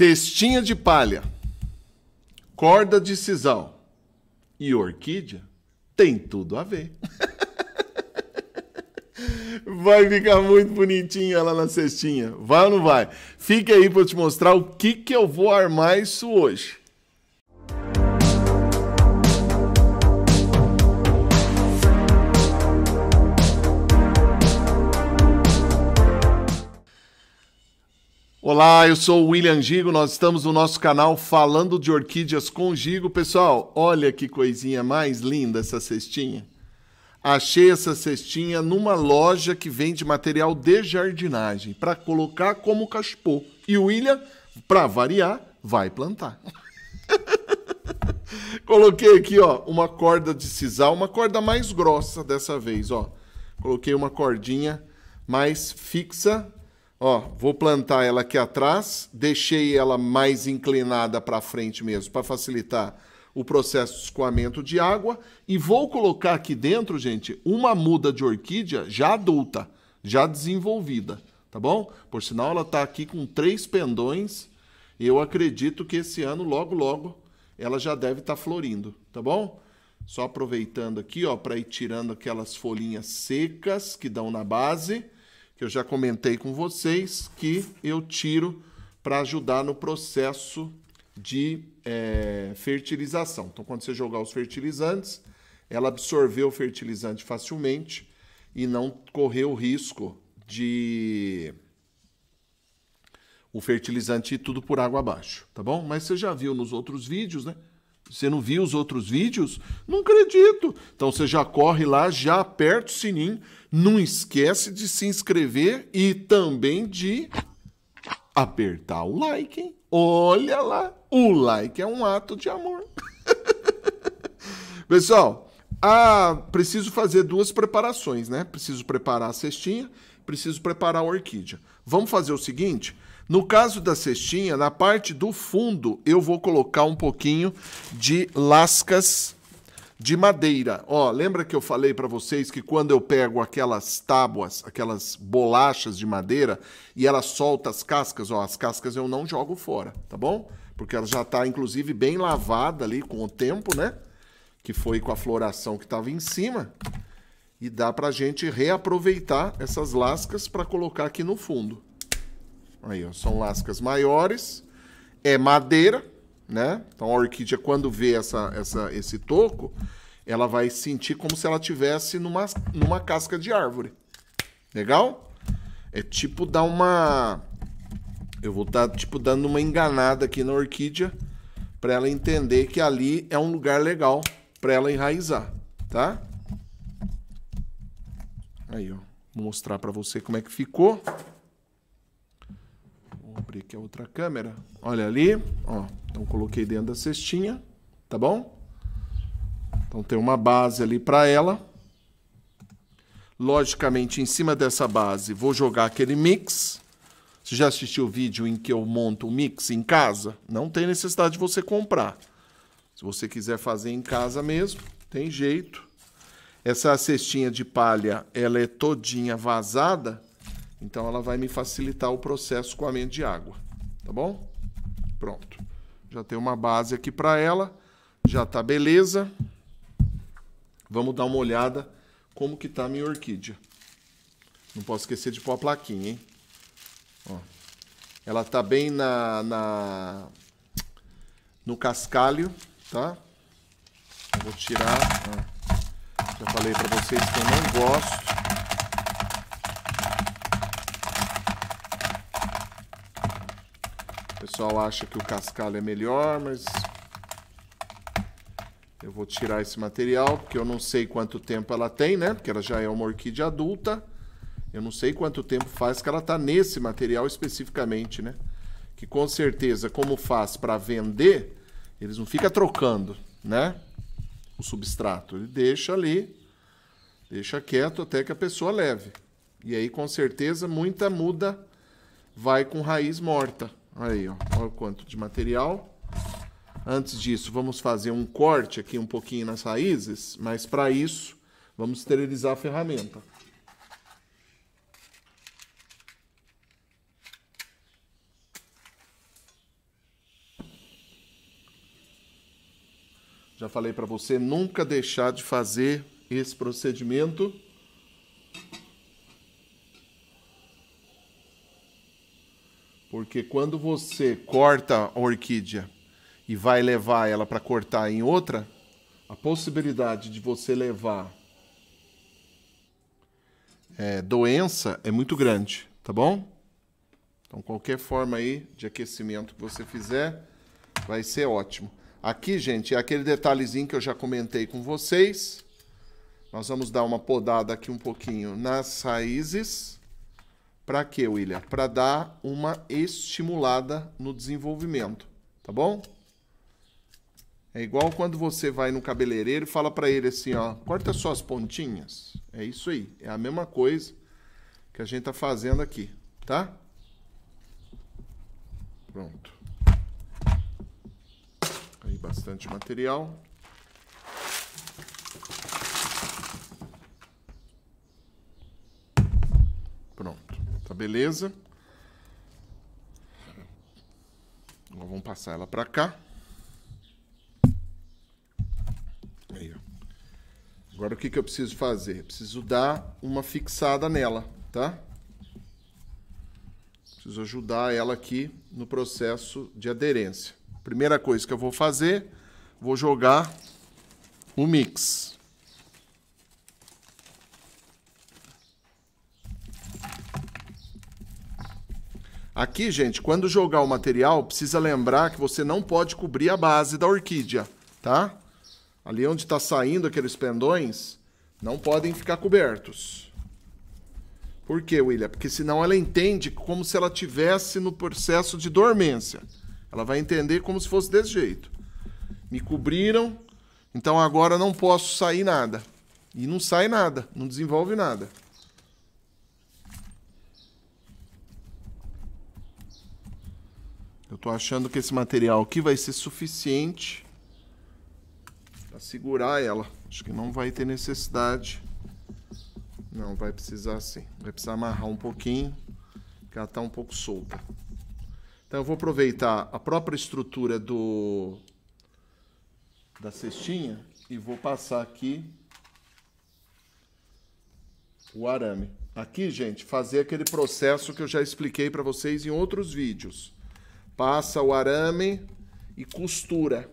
Cestinha de palha, corda de sisal e orquídea tem tudo a ver. Vai ficar muito bonitinho ela na cestinha. Vai ou não vai? Fique aí para eu te mostrar o que, que eu vou armar isso hoje. Olá, eu sou o William Gigo, nós estamos no nosso canal falando de orquídeas com Gigo. Pessoal, olha que coisinha mais linda essa cestinha. Achei essa cestinha numa loja que vende material de jardinagem para colocar como cachepô. E o William, para variar, vai plantar. Coloquei aqui, ó, uma corda de sisal, uma corda mais grossa dessa vez, ó. Coloquei uma cordinha mais fixa Ó, vou plantar ela aqui atrás, deixei ela mais inclinada para frente mesmo, para facilitar o processo de escoamento de água. E vou colocar aqui dentro, gente, uma muda de orquídea já adulta, já desenvolvida, tá bom? Por sinal, ela está aqui com três pendões. Eu acredito que esse ano, logo, logo, ela já deve estar tá florindo, tá bom? Só aproveitando aqui, ó, para ir tirando aquelas folhinhas secas que dão na base que eu já comentei com vocês, que eu tiro para ajudar no processo de é, fertilização. Então, quando você jogar os fertilizantes, ela absorveu o fertilizante facilmente e não correu o risco de o fertilizante ir tudo por água abaixo, tá bom? Mas você já viu nos outros vídeos, né? Você não viu os outros vídeos? Não acredito. Então você já corre lá, já aperta o sininho, não esquece de se inscrever e também de apertar o like. Hein? Olha lá, o like é um ato de amor. Pessoal, ah, preciso fazer duas preparações, né? Preciso preparar a cestinha, preciso preparar a orquídea. Vamos fazer o seguinte: no caso da cestinha, na parte do fundo, eu vou colocar um pouquinho de lascas de madeira. Ó, lembra que eu falei para vocês que quando eu pego aquelas tábuas, aquelas bolachas de madeira e ela solta as cascas, ó, as cascas eu não jogo fora, tá bom? Porque ela já tá inclusive bem lavada ali com o tempo, né? que foi com a floração que estava em cima. E dá para a gente reaproveitar essas lascas para colocar aqui no fundo. Aí, ó, são lascas maiores. É madeira, né? Então a orquídea, quando vê essa, essa, esse toco, ela vai sentir como se ela tivesse numa, numa casca de árvore. Legal? É tipo dar uma... Eu vou estar, tá, tipo, dando uma enganada aqui na orquídea para ela entender que ali é um lugar legal para ela enraizar, tá? Aí, ó. Vou mostrar para você como é que ficou. Vou abrir aqui a outra câmera. Olha ali, ó. Então coloquei dentro da cestinha, tá bom? Então tem uma base ali para ela. Logicamente, em cima dessa base, vou jogar aquele mix. Você já assistiu o vídeo em que eu monto o mix em casa? Não tem necessidade de você comprar. Se você quiser fazer em casa mesmo, tem jeito. Essa cestinha de palha, ela é todinha vazada, então ela vai me facilitar o processo com a mente de água, tá bom? Pronto. Já tem uma base aqui para ela, já tá beleza. Vamos dar uma olhada como que tá a minha orquídea. Não posso esquecer de pôr a plaquinha, hein? Ó. Ela tá bem na, na no cascalho, tá? Eu vou tirar, ah, já falei para vocês que eu não gosto. O pessoal acha que o cascalho é melhor, mas eu vou tirar esse material, porque eu não sei quanto tempo ela tem, né? Porque ela já é uma orquídea adulta. Eu não sei quanto tempo faz que ela está nesse material especificamente, né? Que com certeza, como faz para vender, eles não ficam trocando, né? O substrato. Ele deixa ali, deixa quieto até que a pessoa leve. E aí, com certeza, muita muda vai com raiz morta. Aí, ó, olha o quanto de material. Antes disso, vamos fazer um corte aqui um pouquinho nas raízes, mas para isso, vamos esterilizar a ferramenta. Já falei para você nunca deixar de fazer esse procedimento. Porque quando você corta a orquídea e vai levar ela para cortar em outra, a possibilidade de você levar é, doença é muito grande, tá bom? Então, qualquer forma aí de aquecimento que você fizer vai ser ótimo. Aqui, gente, é aquele detalhezinho que eu já comentei com vocês. Nós vamos dar uma podada aqui um pouquinho nas raízes. Para quê, William? Para dar uma estimulada no desenvolvimento, tá bom? É igual quando você vai no cabeleireiro e fala para ele assim, ó, corta só as pontinhas. É isso aí, é a mesma coisa que a gente tá fazendo aqui, tá? Pronto bastante material. Pronto, tá beleza? Agora vamos passar ela para cá. Aí, Agora o que, que eu preciso fazer? Eu preciso dar uma fixada nela, tá? Preciso ajudar ela aqui no processo de aderência. Primeira coisa que eu vou fazer, vou jogar o mix. Aqui, gente, quando jogar o material, precisa lembrar que você não pode cobrir a base da orquídea, tá? Ali onde está saindo aqueles pendões, não podem ficar cobertos. Por quê, William? Porque senão ela entende como se ela tivesse no processo de dormência. Ela vai entender como se fosse desse jeito. Me cobriram, então agora não posso sair nada. E não sai nada, não desenvolve nada. Eu estou achando que esse material aqui vai ser suficiente para segurar ela. Acho que não vai ter necessidade. Não, vai precisar sim. Vai precisar amarrar um pouquinho, porque ela está um pouco solta. Então eu vou aproveitar a própria estrutura do da cestinha e vou passar aqui o arame. Aqui, gente, fazer aquele processo que eu já expliquei para vocês em outros vídeos. Passa o arame e costura,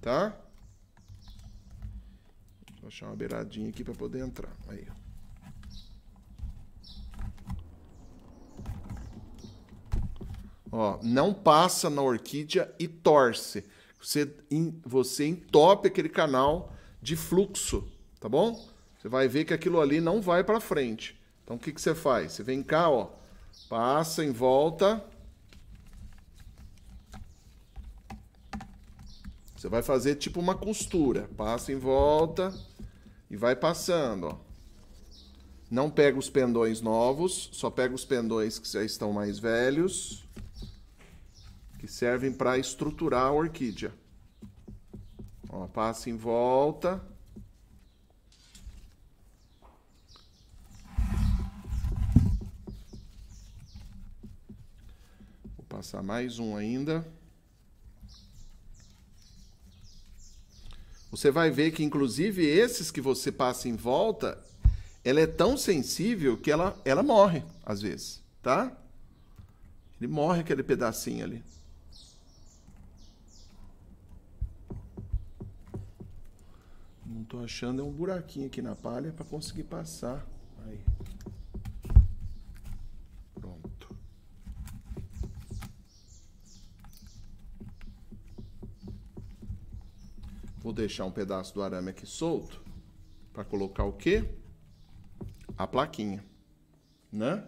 tá? Vou achar uma beiradinha aqui para poder entrar. Aí, ó. Ó, não passa na orquídea e torce. Você, você entope aquele canal de fluxo, tá bom? Você vai ver que aquilo ali não vai para frente. Então o que, que você faz? Você vem cá, ó, passa em volta. Você vai fazer tipo uma costura, passa em volta e vai passando, ó. Não pega os pendões novos, só pega os pendões que já estão mais velhos servem para estruturar a orquídea. Ó, passa em volta. Vou passar mais um ainda. Você vai ver que, inclusive, esses que você passa em volta, ela é tão sensível que ela, ela morre, às vezes, tá? Ele morre aquele pedacinho ali. Não tô achando, é um buraquinho aqui na palha para conseguir passar. Aí. Pronto. Vou deixar um pedaço do arame aqui solto para colocar o quê? A plaquinha, né?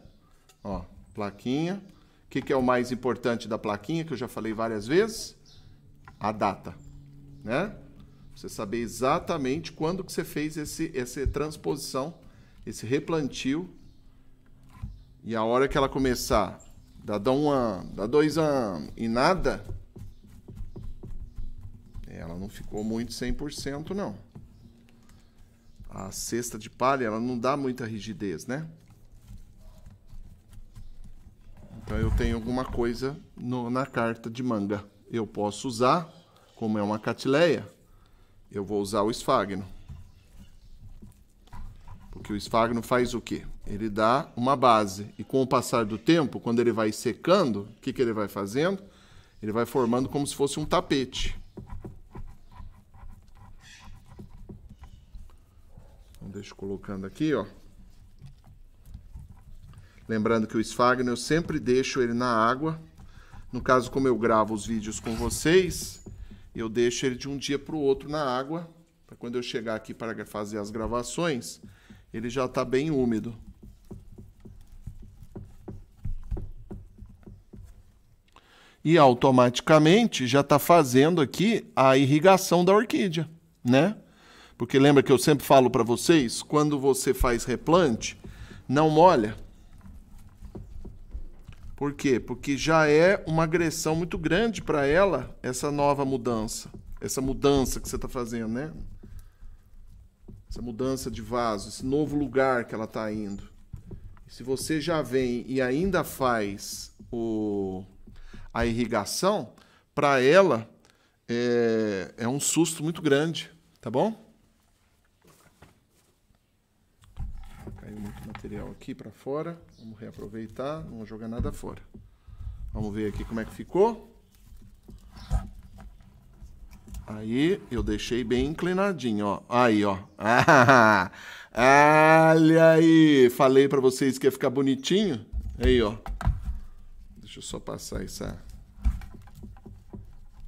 Ó, plaquinha. O que, que é o mais importante da plaquinha que eu já falei várias vezes? A data, né? Você saber exatamente quando que você fez esse, essa transposição, esse replantio. E a hora que ela começar, dá, dá um ano, dá dois anos e nada, ela não ficou muito 100% não. A cesta de palha, ela não dá muita rigidez, né? Então eu tenho alguma coisa no, na carta de manga. Eu posso usar, como é uma catileia, eu vou usar o esfagno. Porque o esfagno faz o quê? Ele dá uma base. E com o passar do tempo, quando ele vai secando, o que, que ele vai fazendo? Ele vai formando como se fosse um tapete. Então, deixa eu colocando aqui, ó. Lembrando que o esfagno eu sempre deixo ele na água. No caso, como eu gravo os vídeos com vocês, eu deixo ele de um dia para o outro na água, para quando eu chegar aqui para fazer as gravações, ele já está bem úmido. E automaticamente já está fazendo aqui a irrigação da orquídea, né? Porque lembra que eu sempre falo para vocês, quando você faz replante, não molha, por quê? Porque já é uma agressão muito grande para ela essa nova mudança. Essa mudança que você está fazendo, né? Essa mudança de vaso, esse novo lugar que ela está indo. Se você já vem e ainda faz o, a irrigação, para ela é, é um susto muito grande, tá bom? Caiu muito material aqui para fora. Vamos reaproveitar, não vou jogar nada fora. Vamos ver aqui como é que ficou. Aí eu deixei bem inclinadinho, ó. Aí, ó. Ah, olha aí. Falei para vocês que ia ficar bonitinho. Aí, ó. Deixa eu só passar essa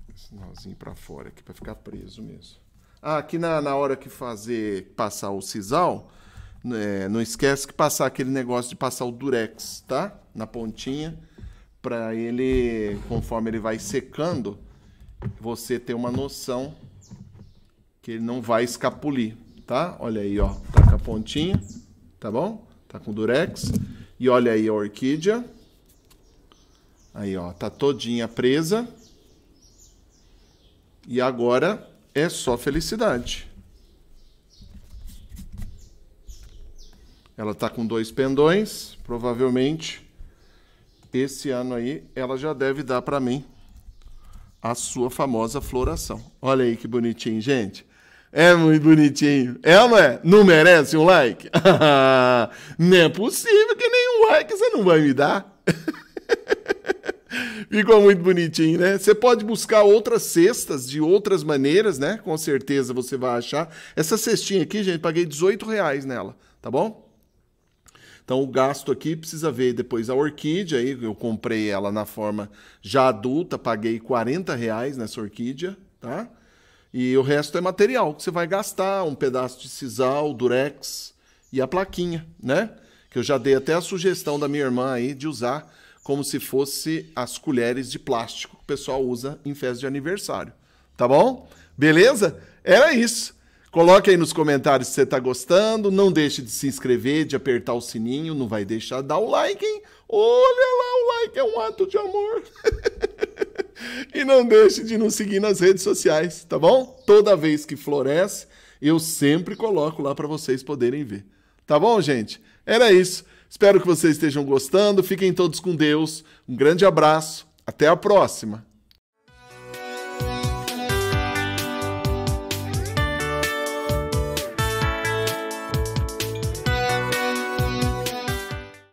esse nozinho para fora aqui para ficar preso mesmo. Ah, aqui na, na hora que fazer passar o sisal, é, não esquece que passar aquele negócio de passar o durex, tá? Na pontinha, para ele, conforme ele vai secando, você ter uma noção que ele não vai escapulir, tá? Olha aí, ó, tá com a pontinha, tá bom? Tá com durex. E olha aí a orquídea. Aí, ó, tá todinha presa. E agora é só felicidade. Ela está com dois pendões, provavelmente esse ano aí ela já deve dar para mim a sua famosa floração. Olha aí que bonitinho, gente. É muito bonitinho. É ou não é? Não merece um like? não é possível que nenhum like você não vai me dar. Ficou muito bonitinho, né? Você pode buscar outras cestas de outras maneiras, né? Com certeza você vai achar. Essa cestinha aqui, gente, paguei 18 reais nela, tá bom? Então o gasto aqui precisa ver depois a orquídea, aí eu comprei ela na forma já adulta, paguei 40 reais nessa orquídea, tá? E o resto é material que você vai gastar, um pedaço de sisal, durex e a plaquinha, né? Que eu já dei até a sugestão da minha irmã aí de usar como se fosse as colheres de plástico que o pessoal usa em festa de aniversário, tá bom? Beleza? Era isso. Coloque aí nos comentários se você está gostando. Não deixe de se inscrever, de apertar o sininho. Não vai deixar de dar o like, hein? Olha lá, o like é um ato de amor. e não deixe de nos seguir nas redes sociais, tá bom? Toda vez que floresce, eu sempre coloco lá para vocês poderem ver. Tá bom, gente? Era isso. Espero que vocês estejam gostando. Fiquem todos com Deus. Um grande abraço. Até a próxima.